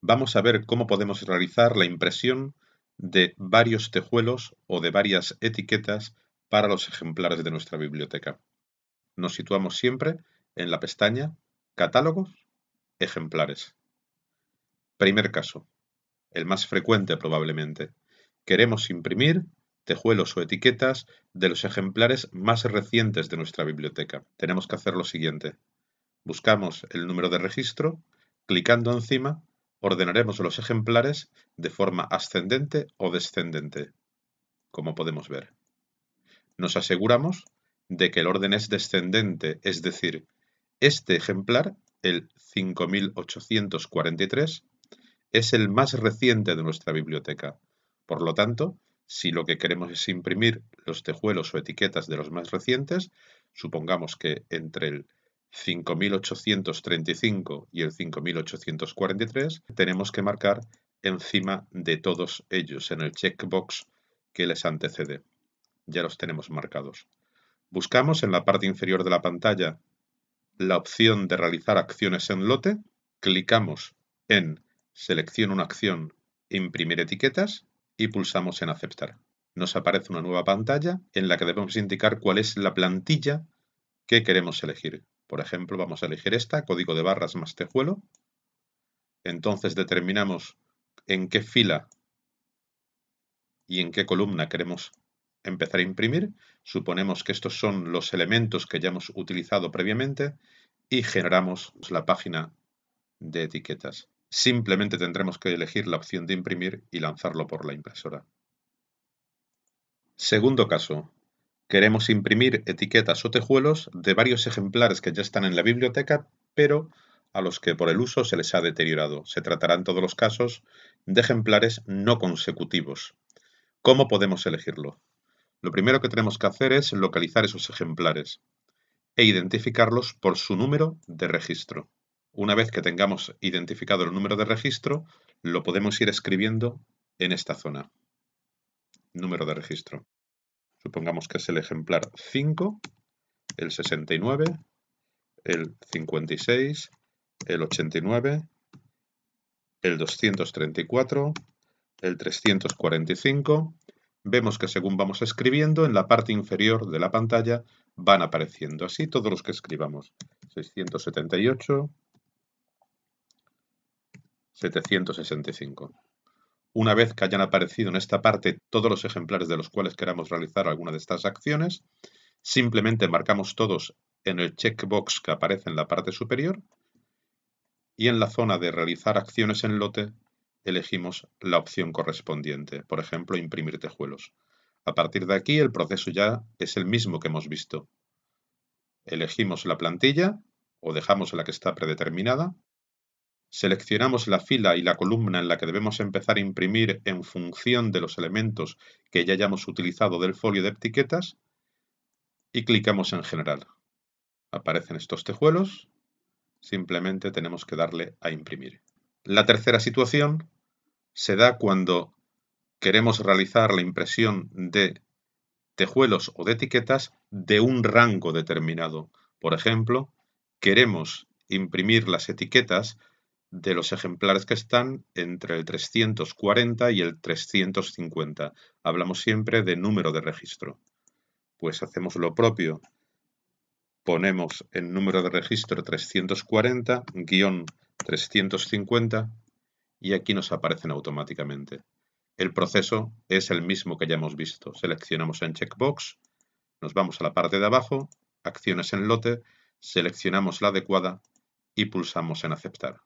vamos a ver cómo podemos realizar la impresión de varios tejuelos o de varias etiquetas para los ejemplares de nuestra biblioteca. Nos situamos siempre en la pestaña Catálogos, Ejemplares. Primer caso, el más frecuente probablemente. Queremos imprimir tejuelos o etiquetas de los ejemplares más recientes de nuestra biblioteca. Tenemos que hacer lo siguiente. Buscamos el número de registro, clicando encima ordenaremos los ejemplares de forma ascendente o descendente, como podemos ver. Nos aseguramos de que el orden es descendente, es decir, este ejemplar, el 5843, es el más reciente de nuestra biblioteca. Por lo tanto, si lo que queremos es imprimir los tejuelos o etiquetas de los más recientes, supongamos que entre el 5835 y el 5843, tenemos que marcar encima de todos ellos en el checkbox que les antecede. Ya los tenemos marcados. Buscamos en la parte inferior de la pantalla la opción de realizar acciones en lote, clicamos en selecciona una acción, imprimir etiquetas y pulsamos en aceptar. Nos aparece una nueva pantalla en la que debemos indicar cuál es la plantilla que queremos elegir. Por ejemplo, vamos a elegir esta, código de barras más tejuelo. Entonces determinamos en qué fila y en qué columna queremos empezar a imprimir. Suponemos que estos son los elementos que ya hemos utilizado previamente y generamos la página de etiquetas. Simplemente tendremos que elegir la opción de imprimir y lanzarlo por la impresora. Segundo caso, Queremos imprimir etiquetas o tejuelos de varios ejemplares que ya están en la biblioteca, pero a los que por el uso se les ha deteriorado. Se tratará en todos los casos de ejemplares no consecutivos. ¿Cómo podemos elegirlo? Lo primero que tenemos que hacer es localizar esos ejemplares e identificarlos por su número de registro. Una vez que tengamos identificado el número de registro, lo podemos ir escribiendo en esta zona. Número de registro supongamos que es el ejemplar 5, el 69, el 56, el 89, el 234, el 345. Vemos que según vamos escribiendo, en la parte inferior de la pantalla van apareciendo así todos los que escribamos. 678, 765. Una vez que hayan aparecido en esta parte todos los ejemplares de los cuales queramos realizar alguna de estas acciones, simplemente marcamos todos en el checkbox que aparece en la parte superior y en la zona de realizar acciones en lote elegimos la opción correspondiente, por ejemplo, imprimir tejuelos. A partir de aquí el proceso ya es el mismo que hemos visto. Elegimos la plantilla o dejamos la que está predeterminada Seleccionamos la fila y la columna en la que debemos empezar a imprimir en función de los elementos que ya hayamos utilizado del folio de etiquetas y clicamos en general. Aparecen estos tejuelos, simplemente tenemos que darle a imprimir. La tercera situación se da cuando queremos realizar la impresión de tejuelos o de etiquetas de un rango determinado. Por ejemplo, queremos imprimir las etiquetas de los ejemplares que están entre el 340 y el 350. Hablamos siempre de número de registro. Pues hacemos lo propio. Ponemos el número de registro 340-350 y aquí nos aparecen automáticamente. El proceso es el mismo que ya hemos visto. Seleccionamos en checkbox, nos vamos a la parte de abajo, acciones en lote, seleccionamos la adecuada y pulsamos en aceptar.